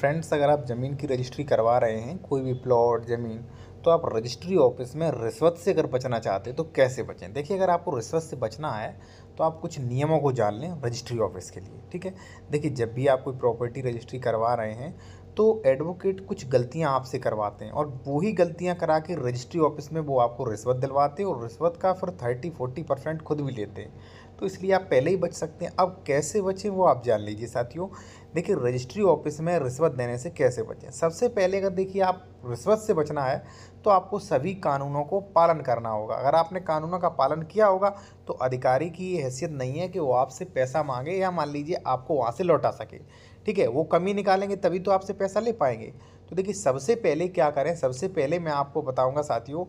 friends अगर आप ज़मीन की रजिस्ट्री करवा रहे हैं कोई भी प्लॉट ज़मीन तो आप रजिस्ट्री ऑफिस में रिश्वत से अगर बचना चाहते हैं तो कैसे बचें देखिए अगर आपको रिश्वत से बचना है तो आप कुछ नियमों को जान लें रजिस्ट्री ऑफिस के लिए ठीक है देखिए जब भी आप कोई प्रॉपर्टी रजिस्ट्री करवा रहे हैं तो एडवोकेट कुछ गलतियां आपसे करवाते हैं और वो ही गलतियां करा के रजिस्ट्री ऑफिस में वो आपको रिश्वत दिलवाते हैं और रिश्वत का फिर थर्टी फोर्टी परसेंट खुद भी लेते हैं तो इसलिए आप पहले ही बच सकते हैं अब कैसे बचें वो आप जान लीजिए साथियों देखिए रजिस्ट्री ऑफिस में रिश्वत देने से कैसे बचें सबसे पहले अगर देखिए आप रिश्वत से बचना है तो आपको सभी कानूनों को पालन करना होगा अगर आपने कानूनों का पालन किया होगा तो अधिकारी की ये हैसियत नहीं है कि वो आपसे पैसा मांगे या मान लीजिए आपको वहाँ से लौटा सके ठीक है वो कमी निकालेंगे तभी तो आपसे पैसा ले पाएंगे तो देखिए सबसे पहले क्या करें सबसे पहले मैं आपको बताऊंगा साथियों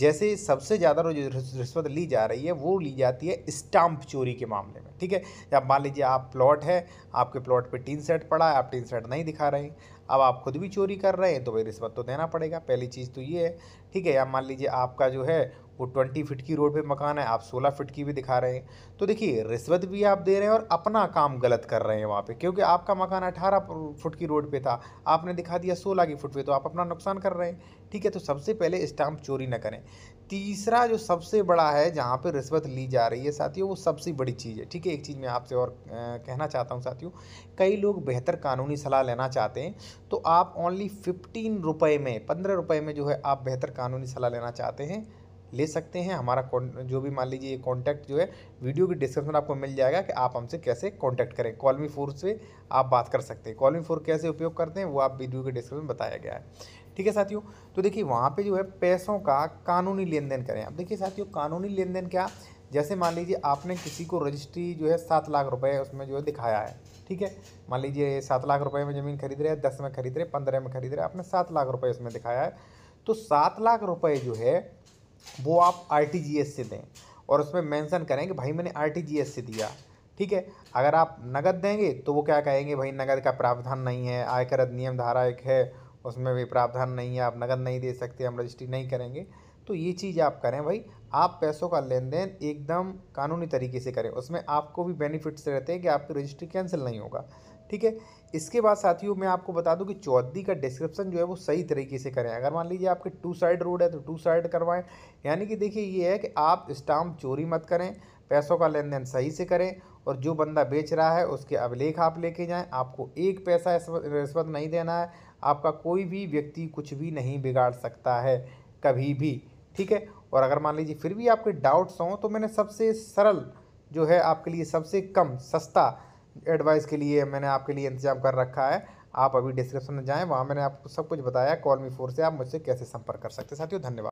जैसे सबसे ज़्यादा रिश्वत ली जा रही है वो ली जाती है स्टाम्प चोरी के मामले में ठीक है जब मान लीजिए आप प्लॉट है आपके प्लॉट पे टीन सेट पड़ा है आप टीन सेट नहीं दिखा रहे हैं अब आप खुद भी चोरी कर रहे हैं तो भाई रिश्वत तो देना पड़ेगा पहली चीज़ तो ये है ठीक है या मान लीजिए आपका जो है वो ट्वेंटी फिट की रोड पे मकान है आप सोलह फिट की भी दिखा रहे हैं तो देखिए रिश्वत भी आप दे रहे हैं और अपना काम गलत कर रहे हैं वहाँ पे क्योंकि आपका मकान अठारह फुट की रोड पे था आपने दिखा दिया सोलह की फुट पे तो आप अपना नुकसान कर रहे हैं ठीक है तो सबसे पहले स्टाम्प चोरी ना करें तीसरा जो सबसे बड़ा है जहाँ पर रिश्वत ली जा रही है साथियों वो सबसे बड़ी चीज़ है ठीक है एक चीज़ मैं आपसे और कहना चाहता हूँ साथियों कई लोग बेहतर कानूनी सलाह लेना चाहते हैं तो आप ओनली फिफ्टीन रुपये में पंद्रह रुपये में जो है आप बेहतर कानूनी सलाह लेना चाहते हैं ले सकते हैं हमारा जो भी मान लीजिए ये कॉन्टैक्ट जो है वीडियो के डिस्क्रिप्शन में आपको मिल जाएगा कि आप हमसे कैसे कॉन्टैक्ट करें कॉलमी फोर से आप बात कर सकते हैं कॉलमी फोर कैसे उपयोग करते हैं वो आप वीडियो के डिस्क्रिप्शन में बताया गया है ठीक है साथियों तो देखिए वहाँ पे जो है पैसों का कानूनी लेन देन करें आप देखिए साथियों कानूनी लेन देन क्या जैसे मान लीजिए आपने किसी को रजिस्ट्री जो है सात लाख रुपए उसमें जो है दिखाया है ठीक है मान लीजिए सात लाख रुपए में ज़मीन खरीद रहे हैं दस में खरीद रहे पंद्रह में खरीद रहे आपने सात लाख रुपये उसमें दिखाया है तो सात लाख रुपये जो है वो आप आर से दें और उसमें मेंशन करें कि भाई मैंने आर से दिया ठीक है अगर आप नकद देंगे तो वो क्या कहेंगे भाई नकद का प्रावधान नहीं है आयकर अधिनियम धारा एक है उसमें भी प्रावधान नहीं है आप नकद नहीं दे सकते हम रजिस्ट्री नहीं करेंगे तो ये चीज़ आप करें भाई आप पैसों का लेन देन एकदम कानूनी तरीके से करें उसमें आपको भी बेनिफिट्स रहते हैं कि आपकी रजिस्ट्री कैंसिल नहीं होगा ठीक है इसके बाद साथियों मैं आपको बता दूं कि चौधरी का डिस्क्रिप्शन जो है वो सही तरीके से करें अगर मान लीजिए आपके टू साइड रोड है तो टू साइड करवाएं यानी कि देखिए ये है कि आप स्टाम्प चोरी मत करें पैसों का लेन देन सही से करें और जो बंदा बेच रहा है उसके अभिलेख आप लेके जाएं आपको एक पैसा रिश्वत नहीं देना है आपका कोई भी व्यक्ति कुछ भी नहीं बिगाड़ सकता है कभी भी ठीक है और अगर मान लीजिए फिर भी आपके डाउट्स हों तो मैंने सबसे सरल जो है आपके लिए सबसे कम सस्ता एडवाइस के लिए मैंने आपके लिए इंतजाम कर रखा है आप अभी डिस्क्रिप्शन में जाएँ वहाँ मैंने आपको सब कुछ बताया कॉल मी फोर से आप मुझसे कैसे संपर्क कर सकते साथियों धन्यवाद